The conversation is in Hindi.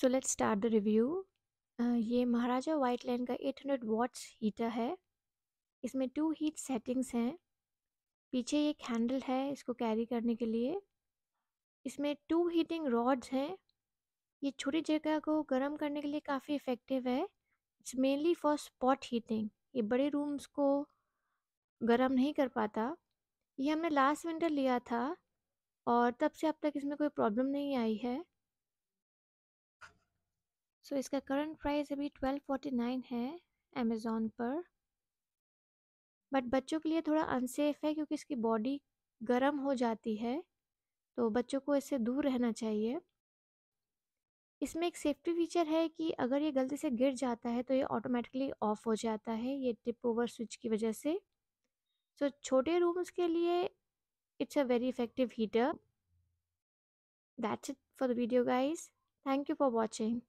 so let's start the review ये महाराजा वाइट लाइन का 800 वॉट्स हीटर है इसमें टू हीट सेटिंग्स हैं पीछे एक हैंडल है इसको कैरी करने के लिए इसमें टू हीटिंग रॉड्स हैं ये छोटी जगह को गर्म करने के लिए काफ़ी इफ़ेक्टिव है it's mainly for spot heating ये बड़े रूम्स को गर्म नहीं कर पाता ये हमने लास्ट विंटर लिया था और तब से अब तक इसमें कोई प्रॉब्लम नहीं आई है सो so, इसका करंट प्राइस अभी ट्वेल्व फोर्टी नाइन है अमेज़ोन पर बट बच्चों के लिए थोड़ा अनसेफ है क्योंकि इसकी बॉडी गर्म हो जाती है तो बच्चों को इससे दूर रहना चाहिए इसमें एक सेफ्टी फीचर है कि अगर ये गलती से गिर जाता है तो ये ऑटोमेटिकली ऑफ हो जाता है ये टिप ओवर स्विच की वजह से सो so, छोटे रूम्स के लिए it's a very effective heater that's it for the video guys thank you for watching